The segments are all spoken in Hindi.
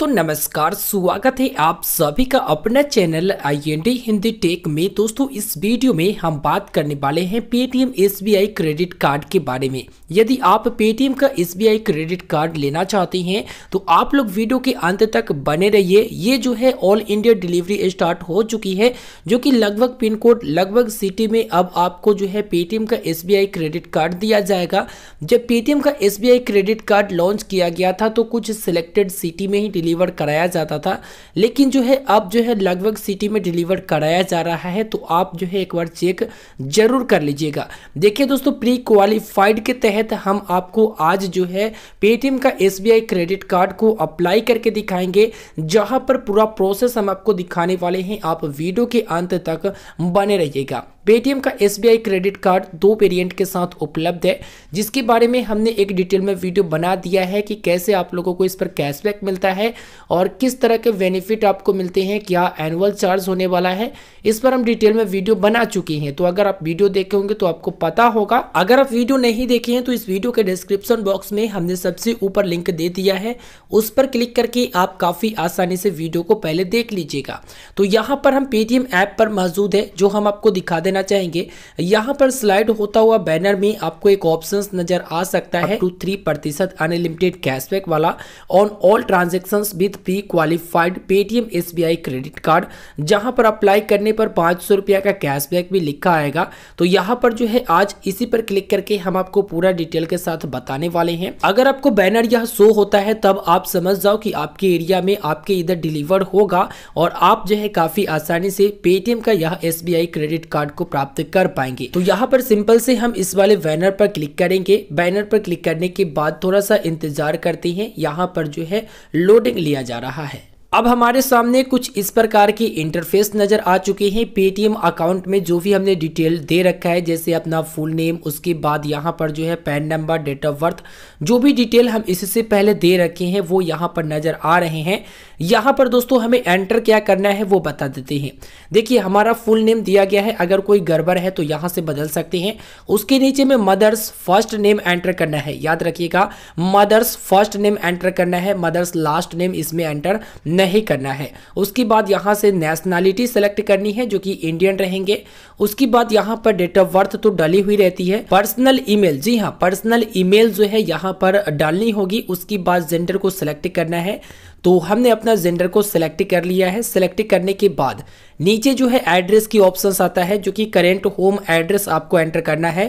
दोस्तों नमस्कार स्वागत है आप सभी का अपना channel I N D Hindi tech में दोस्तों इस वीडियो में हम बात करने वाले हैं पेटीएम एसबीआई क्रेडिट कार्ड के बारे में यदि आप पेटीएम का एसबीआई क्रेडिट कार्ड लेना चाहते हैं तो आप लोग वीडियो के अंत तक बने रहिए ये जो है ऑल इंडिया डिलीवरी स्टार्ट हो चुकी है जो कि लगभग पिन कोड लगभग सिटी में अब आपको जो है पेटीएम का एस क्रेडिट कार्ड दिया जाएगा जब पेटीएम का एस क्रेडिट कार्ड लॉन्च किया गया था तो कुछ सिलेक्टेड सिटी में ही डिलीवर कराया जाता था लेकिन जो है अब जो है लगभग सिटी में डिलीवर कराया जा रहा है तो आप जो है एक बार चेक जरूर कर लीजिएगा देखिए दोस्तों प्री क्वालिफाइड के तहत हम आपको आज जो है पेटीएम का एस क्रेडिट कार्ड को अप्लाई करके दिखाएंगे जहां पर पूरा प्रोसेस हम आपको दिखाने वाले हैं आप वीडियो के अंत तक बने रहिएगा पेटीएम का एस क्रेडिट कार्ड दो वेरियंट के साथ उपलब्ध है जिसके बारे में हमने एक डिटेल में वीडियो बना दिया है कि कैसे आप लोगों को इस पर कैशबैक मिलता है और किस तरह के बेनिफिट आपको मिलते हैं क्या एनुअल चार्ज होने वाला है इस पर हम डिटेल में वीडियो बना चुके हैं तो अगर आप वीडियो देखे होंगे तो आपको पता होगा अगर आप वीडियो नहीं देखे हैं तो इस वीडियो के डिस्क्रिप्शन बॉक्स में हमने सबसे ऊपर लिंक दे दिया है उस पर क्लिक करके आप काफ़ी आसानी से वीडियो को पहले देख लीजिएगा तो यहाँ पर हम पेटीएम ऐप पर मौजूद है जो हम आपको दिखा देना लेना चाहेंगे यहाँ पर स्लाइड होता हुआ बैनर में आपको एक ऑप्शन नजर आ सकता है टू थ्री प्रतिशत अनलिमिटेड कैशबैक वाला on all transaction with pre qualified Paytm S credit card जहाँ पर अप्लाई करने पर पाँच का कैशबैक भी लिखा आएगा तो यहाँ पर जो है आज इसी पर क्लिक करके हम आपको पूरा डिटेल के साथ बताने वाले हैं अगर आपको बैनर यह शो होता है तब आप समझ जाओ कि आपके एरिया में आपके इधर डिलीवर होगा और आप जो है काफ़ी आसानी से पेटीएम का यह एस क्रेडिट कार्ड को प्राप्त कर पाएंगे तो यहाँ पर सिंपल से हम इस वाले बैनर पर क्लिक करेंगे बैनर पर क्लिक करने के बाद थोड़ा सा इंतजार करते हैं यहाँ पर जो है लोडिंग लिया जा रहा है अब हमारे सामने कुछ इस प्रकार की इंटरफेस नज़र आ चुके हैं पेटीएम अकाउंट में जो भी हमने डिटेल दे रखा है जैसे अपना फुल नेम उसके बाद यहाँ पर जो है PAN number date of birth जो भी डिटेल हम इससे पहले दे रखे हैं वो यहाँ पर नज़र आ रहे हैं यहाँ पर दोस्तों हमें एंटर क्या करना है वो बता देते हैं देखिए हमारा फुल नेम दिया गया है अगर कोई गड़बड़ है तो यहाँ से बदल सकते हैं उसके नीचे में मदर्स फर्स्ट नेम एंटर करना है याद रखिएगा मदर्स फर्स्ट नेम एंटर करना है मदर्स लास्ट नेम इसमें एंटर नहीं करना है उसके बाद यहाँ से नेशनैलिटी सेलेक्ट करनी है जो कि इंडियन रहेंगे उसके बाद यहाँ पर डेट ऑफ बर्थ तो डाली हुई रहती है पर्सनल ईमेल जी हाँ पर्सनल ईमेल जो है यहाँ पर डालनी होगी उसके बाद जेंडर को सिलेक्ट करना है तो हमने अपना जेंडर को सिलेक्ट कर लिया है सिलेक्ट करने के बाद नीचे जो है एड्रेस की ऑप्शन आता है जो कि करेंट होम एड्रेस आपको एंटर करना है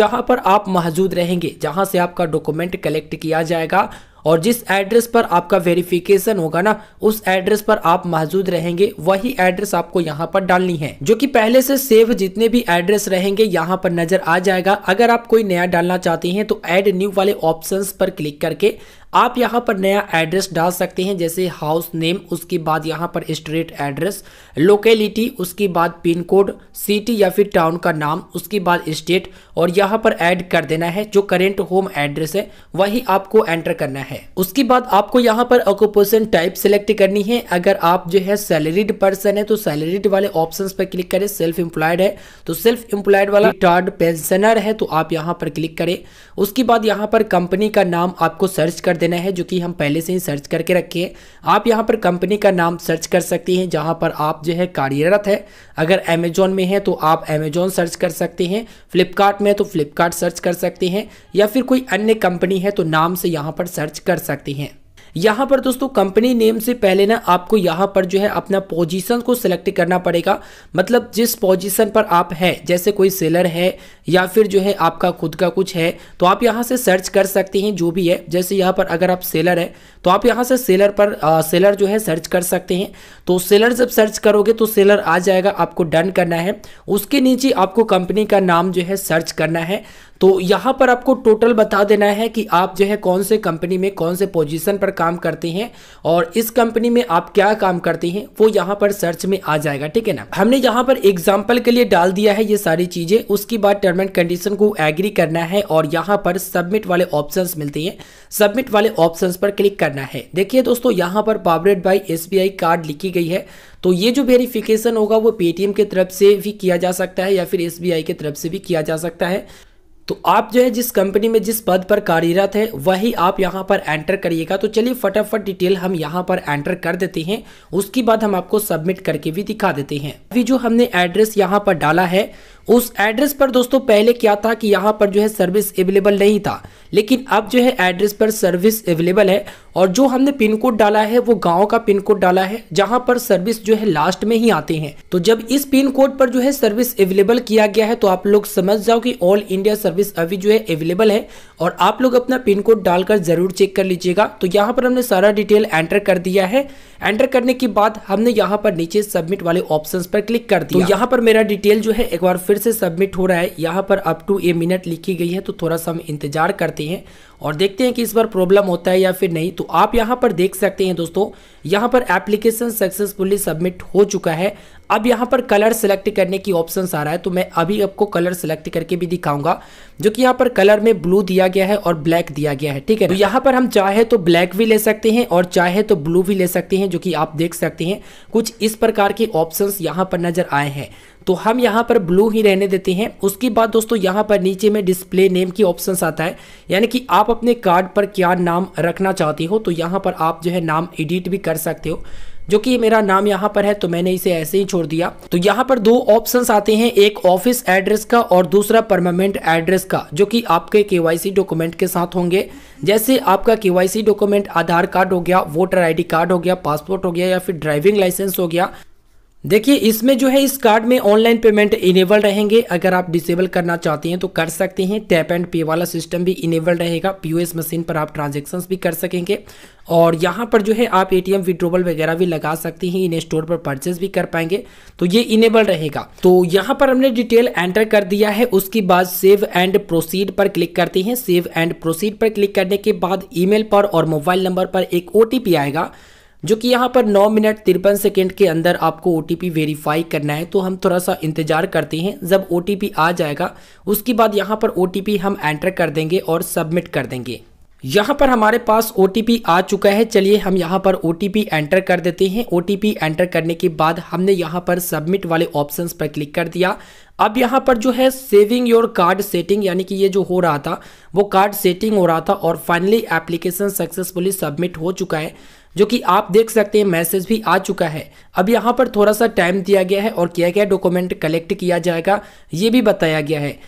जहां पर आप मौजूद रहेंगे जहां से आपका डॉक्यूमेंट कलेक्ट किया जाएगा और जिस एड्रेस पर आपका वेरिफिकेशन होगा ना उस एड्रेस पर आप मौजूद रहेंगे वही एड्रेस आपको यहाँ पर डालनी है जो कि पहले से सेव जितने भी एड्रेस रहेंगे यहाँ पर नजर आ जाएगा अगर आप कोई नया डालना चाहते हैं तो एड न्यू वाले ऑप्शन पर क्लिक करके आप यहाँ पर नया एड्रेस डाल सकते हैं जैसे हाउस नेम उसके बाद यहाँ पर स्ट्रीट एड्रेस लोकेलिटी उसके बाद पिन कोड सिटी या फिर टाउन का नाम उसके बाद स्टेट और यहाँ पर ऐड कर देना है जो करेंट होम एड्रेस है वही आपको एंटर करना है उसके बाद आपको यहाँ पर ऑक्यूपेशन टाइप सेलेक्ट करनी है अगर आप जो है सैलरीड पर्सन है तो सैलरीड वाले ऑप्शन पर क्लिक करें सेल्फ एम्प्लॉयड है तो सेल्फ एम्प्लॉयड वाला टार्ड पेंशनर है तो आप यहाँ पर क्लिक करें उसके बाद यहाँ पर कंपनी का नाम आपको सर्च कर कर देना है जो कि हम पहले से ही सर्च करके रखे हैं आप यहाँ पर कंपनी का नाम सर्च कर सकते हैं जहाँ पर आप जो है कार्यरत है अगर अमेजोन में है तो आप अमेजोन सर्च कर सकते हैं फ्लिपकार्ट में है तो फ्लिपकार्ट सर्च कर सकते हैं या फिर कोई अन्य कंपनी है तो नाम से यहाँ पर सर्च कर सकते हैं यहाँ पर दोस्तों कंपनी नेम से पहले ना आपको यहाँ पर जो है अपना पोजीशन को सिलेक्ट करना पड़ेगा मतलब जिस पोजीशन पर आप है जैसे कोई सेलर है या फिर जो है आपका खुद का कुछ है तो आप यहाँ से सर्च कर सकते हैं जो भी है जैसे यहाँ पर अगर आप सेलर है तो आप यहाँ से सेलर पर आ, सेलर जो है सर्च कर सकते हैं तो सेलर जब सर्च करोगे तो सेलर आ जाएगा आपको डन करना है उसके नीचे आपको कंपनी का नाम जो है सर्च करना है तो यहाँ पर आपको टोटल बता देना है कि आप जो है कौन से कंपनी में कौन से पोजीशन पर काम करते हैं और इस कंपनी में आप क्या काम करते हैं वो यहाँ पर सर्च में आ जाएगा ठीक है ना हमने यहाँ पर एग्जाम्पल के लिए डाल दिया है ये सारी चीज़ें उसके बाद टर्म एंड कंडीशन को एग्री करना है और यहाँ पर सबमिट वाले ऑप्शन मिलते हैं सबमिट वाले ऑप्शन पर क्लिक करना है देखिए दोस्तों यहाँ पर पावरेड बाई एस कार्ड लिखी गई है तो ये जो वेरिफिकेशन होगा वो पेटीएम के तरफ से भी किया जा सकता है या फिर एस की तरफ से भी किया जा सकता है तो आप जो है जिस कंपनी में जिस पद पर कार्यरत है वही आप यहाँ पर एंटर करिएगा तो चलिए फटाफट डिटेल हम यहाँ पर एंटर कर देते हैं उसके बाद हम आपको सबमिट करके भी दिखा देते हैं अभी जो हमने एड्रेस यहाँ पर डाला है उस एड्रेस पर दोस्तों पहले क्या था कि यहाँ पर जो है सर्विस अवेलेबल नहीं था लेकिन अब जो है एड्रेस पर सर्विस अवेलेबल है और जो हमने पिन कोड डाला है वो गांव का पिन कोड डाला है जहां पर सर्विस जो है लास्ट में ही आते हैं तो जब इस पिन कोड पर जो है सर्विस अवेलेबल किया गया है तो आप लोग समझ जाओ कि ऑल इंडिया सर्विस अभी जो है अवेलेबल है और आप लोग अपना पिन कोड डालकर जरूर चेक कर लीजिएगा तो यहाँ पर हमने सारा डिटेल एंटर कर दिया है एंटर करने के बाद हमने यहाँ पर नीचे सबमिट वाले ऑप्शन पर क्लिक कर दिया तो यहाँ पर मेरा डिटेल जो है एक बार फिर फिर से सबमिट हो रहा है यहाँ पर अप टू ए मिनट लिखी गई है तो थोड़ा सा हम इंतज़ार करते हैं और देखते हैं कि इस बार प्रॉब्लम होता है या फिर नहीं तो आप यहाँ पर देख सकते हैं दोस्तों यहाँ पर एप्लीकेशन सक्सेसफुली सबमिट हो चुका है अब यहाँ पर कलर सेलेक्ट करने की ऑप्शन आ रहा है तो मैं अभी आपको कलर सेलेक्ट करके भी दिखाऊंगा जो कि यहाँ पर कलर में ब्लू दिया गया है और ब्लैक दिया गया है ठीक है तो यहाँ पर हम चाहे तो ब्लैक भी ले सकते हैं और चाहे तो ब्लू भी ले सकते हैं जो कि आप देख सकते हैं कुछ इस प्रकार के ऑप्शन यहाँ पर नजर आए हैं तो हम यहाँ पर ब्लू ही रहने देते हैं उसके बाद दोस्तों यहाँ पर नीचे में डिस्प्ले नेम की ऑप्शन आता है यानी कि आप अपने कार्ड पर क्या नाम रखना चाहते हो तो यहाँ पर आप जो है नाम एडिट भी कर सकते हो जो कि मेरा नाम यहाँ पर है तो मैंने इसे ऐसे ही छोड़ दिया तो यहाँ पर दो ऑप्शन आते हैं एक ऑफिस एड्रेस का और दूसरा परमानेंट एड्रेस का जो कि आपके केवाईसी डॉक्यूमेंट के साथ होंगे जैसे आपका केवाईसी डॉक्यूमेंट आधार कार्ड हो गया वोटर आईडी कार्ड हो गया पासपोर्ट हो गया या फिर ड्राइविंग लाइसेंस हो गया देखिए इसमें जो है इस कार्ड में ऑनलाइन पेमेंट इनेबल रहेंगे अगर आप डिसेबल करना चाहते हैं तो कर सकते हैं टैप एंड पे वाला सिस्टम भी इनेबल रहेगा पीओएस मशीन पर आप ट्रांजेक्शन भी कर सकेंगे और यहाँ पर जो है आप एटीएम विड्रोवल वगैरह भी लगा सकते हैं इन्हें स्टोर पर परचेज भी कर पाएंगे तो ये इनेबल रहेगा तो यहाँ पर हमने डिटेल एंटर कर दिया है उसके बाद सेव एंड प्रोसीड पर क्लिक करते हैं सेव एंड प्रोसीड पर क्लिक करने के बाद ईमेल पर और मोबाइल नंबर पर एक ओ आएगा जो कि यहाँ पर नौ मिनट तिरपन सेकेंड के अंदर आपको ओ वेरीफाई करना है तो हम थोड़ा सा इंतज़ार करते हैं जब ओ आ जाएगा उसके बाद यहाँ पर ओ हम एंटर कर देंगे और सबमिट कर देंगे यहाँ पर हमारे पास ओ आ चुका है चलिए हम यहाँ पर ओ एंटर कर देते हैं ओ एंटर करने के बाद हमने यहाँ पर सबमिट वाले ऑप्शंस पर क्लिक कर दिया अब यहाँ पर जो है सेविंग योर कार्ड सेटिंग यानी कि ये जो हो रहा था वो कार्ड सेटिंग हो रहा था और फाइनली एप्लीकेशन सक्सेसफुली सबमिट हो चुका है जो कि आप देख सकते हैं मैसेज भी आ चुका है अब यहाँ पर थोड़ा सा टाइम दिया गया है और क्या क्या डॉक्यूमेंट कलेक्ट किया जाएगा ये भी बताया गया है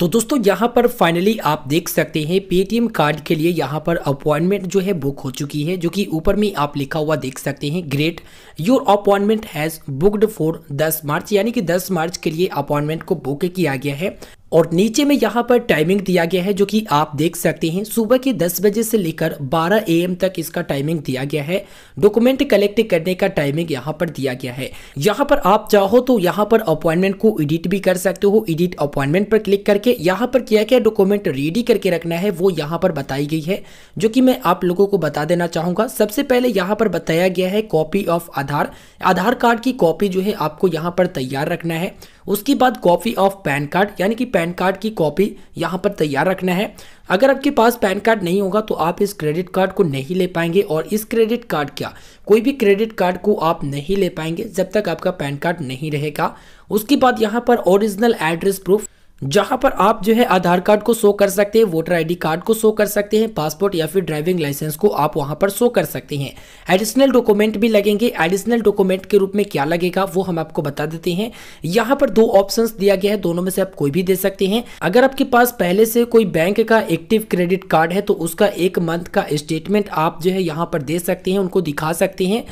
तो दोस्तों यहाँ पर फाइनली आप देख सकते हैं पेटीएम कार्ड के लिए यहाँ पर अपॉइंटमेंट जो है बुक हो चुकी है जो कि ऊपर में आप लिखा हुआ देख सकते हैं great your appointment has booked for 10 March यानी कि 10 मार्च के लिए अपॉइंटमेंट को बुक किया गया है और नीचे में यहाँ पर टाइमिंग दिया गया है जो कि आप देख सकते हैं सुबह के 10 बजे से लेकर 12 एम तक इसका टाइमिंग दिया गया है डॉक्यूमेंट कलेक्ट करने का टाइमिंग यहाँ पर दिया गया है यहाँ पर आप चाहो तो यहाँ पर अपॉइंटमेंट को एडिट भी कर सकते हो एडिट अपॉइंटमेंट पर क्लिक करके यहाँ पर क्या क्या डॉक्यूमेंट रेडी करके रखना है वो यहाँ पर बताई गई है जो कि मैं आप लोगों को बता देना चाहूँगा सबसे पहले यहाँ पर बताया गया है copy of Aadhaar Aadhaar card की कॉपी जो है आपको यहाँ पर तैयार रखना है उसके बाद कॉपी ऑफ पैन कार्ड यानी कि पैन कार्ड की कॉपी यहाँ पर तैयार रखना है अगर आपके पास पैन कार्ड नहीं होगा तो आप इस क्रेडिट कार्ड को नहीं ले पाएंगे और इस क्रेडिट कार्ड क्या कोई भी क्रेडिट कार्ड को आप नहीं ले पाएंगे जब तक आपका पैन कार्ड नहीं रहेगा उसके बाद यहाँ पर ओरिजिनल एड्रेस प्रूफ जहां पर आप जो है आधार कार्ड को शो कर सकते हैं वोटर आईडी कार्ड को शो कर सकते हैं पासपोर्ट या फिर ड्राइविंग लाइसेंस को आप वहां पर शो कर सकते हैं एडिशनल डॉक्यूमेंट भी लगेंगे एडिशनल डॉक्यूमेंट के रूप में क्या लगेगा वो हम आपको बता देते हैं यहां पर दो ऑप्शंस दिया गया है दोनों में से आप कोई भी दे सकते हैं अगर आपके पास पहले से कोई बैंक का एक्टिव क्रेडिट कार्ड है तो उसका एक मंथ का स्टेटमेंट आप जो है यहाँ पर दे सकते हैं उनको दिखा सकते हैं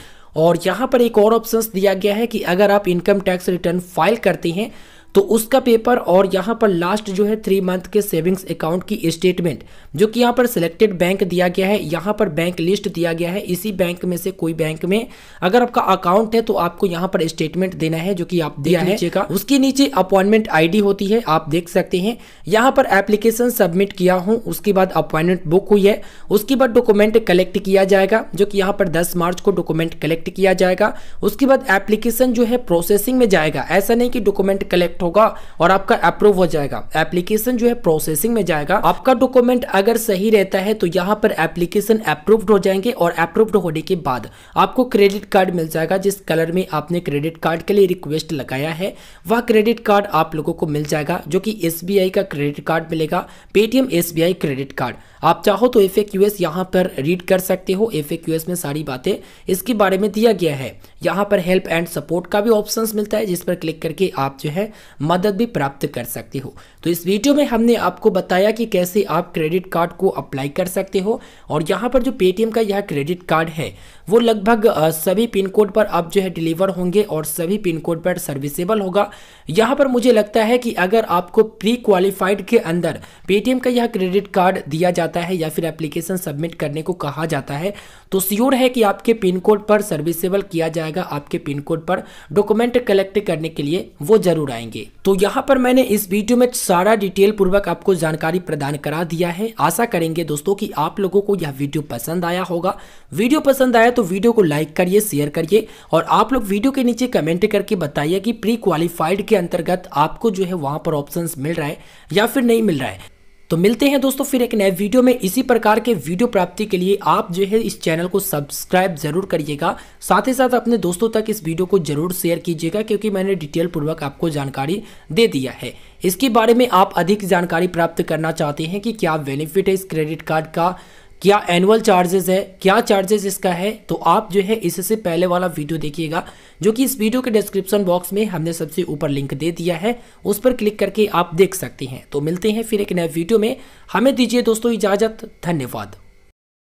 और यहाँ पर एक और ऑप्शन दिया गया है कि अगर आप इनकम टैक्स रिटर्न फाइल करते हैं तो उसका पेपर और यहाँ पर लास्ट जो है थ्री मंथ के सेविंग्स अकाउंट की स्टेटमेंट जो कि यहाँ पर सिलेक्टेड बैंक दिया गया है यहाँ पर बैंक लिस्ट दिया गया है इसी बैंक में से कोई बैंक में अगर आपका अकाउंट है तो आपको यहाँ पर स्टेटमेंट देना है जो कि आप दिया है उसके नीचे अपॉइंटमेंट आईडी होती है आप देख सकते हैं यहाँ पर एप्लीकेशन सबमिट किया हूँ उसके बाद अपॉइंटमेंट बुक हुई है उसके बाद डॉक्यूमेंट कलेक्ट किया जाएगा जो कि यहाँ पर दस मार्च को डॉक्यूमेंट कलेक्ट किया जाएगा उसके बाद एप्लीकेशन जो है प्रोसेसिंग में जाएगा ऐसा नहीं कि डॉक्यूमेंट कलेक्ट होगा और आपका अप्रूव हो जाएगा एप्लीकेशन जो है प्रोसेसिंग में जाएगा आपका डॉक्यूमेंट अगर सही रहता है तो यहाँ पर एप्लीकेशन अप्रूव्ड हो जाएंगे और अप्रूव्ड होने के बाद आपको क्रेडिट कार्ड मिल जाएगा जिस कलर में आपने क्रेडिट कार्ड के लिए रिक्वेस्ट लगाया है वह क्रेडिट कार्ड आप लोगों को मिल जाएगा जो कि एस का क्रेडिट कार्ड मिलेगा पेटीएम एस क्रेडिट कार्ड आप चाहो तो एफ ए यहाँ पर रीड कर सकते हो एफ में सारी बातें इसके बारे में दिया गया है यहाँ पर हेल्प एंड सपोर्ट का भी ऑप्शंस मिलता है जिस पर क्लिक करके आप जो है मदद भी प्राप्त कर सकते हो तो इस वीडियो में हमने आपको बताया कि कैसे आप क्रेडिट कार्ड को अप्लाई कर सकते हो और यहाँ पर जो पेटीएम का यह क्रेडिट कार्ड है वो लगभग सभी पिन कोड पर अब जो है डिलीवर होंगे और सभी पिन कोड पर सर्विसेबल होगा यहाँ पर मुझे लगता है कि अगर आपको प्री क्वालिफाइड के अंदर पेटीएम का यह क्रेडिट कार्ड दिया जाता है या फिर एप्लीकेशन सबमिट करने को कहा जाता है तो श्योर है कि आपके पिन कोड पर सर्विसेबल किया जाएगा आपके पिन कोड पर डॉक्यूमेंट कलेक्ट करने के लिए वो जरूर आएंगे तो यहाँ पर मैंने इस वीडियो में सारा डिटेल पूर्वक आपको जानकारी प्रदान करा दिया है आशा करेंगे दोस्तों कि आप लोगों को यह वीडियो पसंद आया होगा वीडियो पसंद आया तो वीडियो को लाइक करिए शेयर करिए और आप लोग वीडियो के नीचे कमेंट करके बताइए कि प्री क्वालिफाइड के अंतर्गत आपको जो है वहाँ पर ऑप्शन मिल रहा है या फिर नहीं मिल रहा है तो मिलते हैं दोस्तों फिर एक नए वीडियो में इसी प्रकार के वीडियो प्राप्ति के लिए आप जो है इस चैनल को सब्सक्राइब जरूर करिएगा साथ ही साथ अपने दोस्तों तक इस वीडियो को जरूर शेयर कीजिएगा क्योंकि मैंने डिटेल पूर्वक आपको जानकारी दे दिया है इसके बारे में आप अधिक जानकारी प्राप्त करना चाहते हैं कि क्या बेनिफिट है इस क्रेडिट कार्ड का क्या एनुअल चार्जेस है क्या चार्जेस इसका है तो आप जो है इससे पहले वाला वीडियो देखिएगा जो कि इस वीडियो के डिस्क्रिप्शन बॉक्स में हमने सबसे ऊपर लिंक दे दिया है उस पर क्लिक करके आप देख सकते हैं तो मिलते हैं फिर एक नए वीडियो में हमें दीजिए दोस्तों इजाज़त धन्यवाद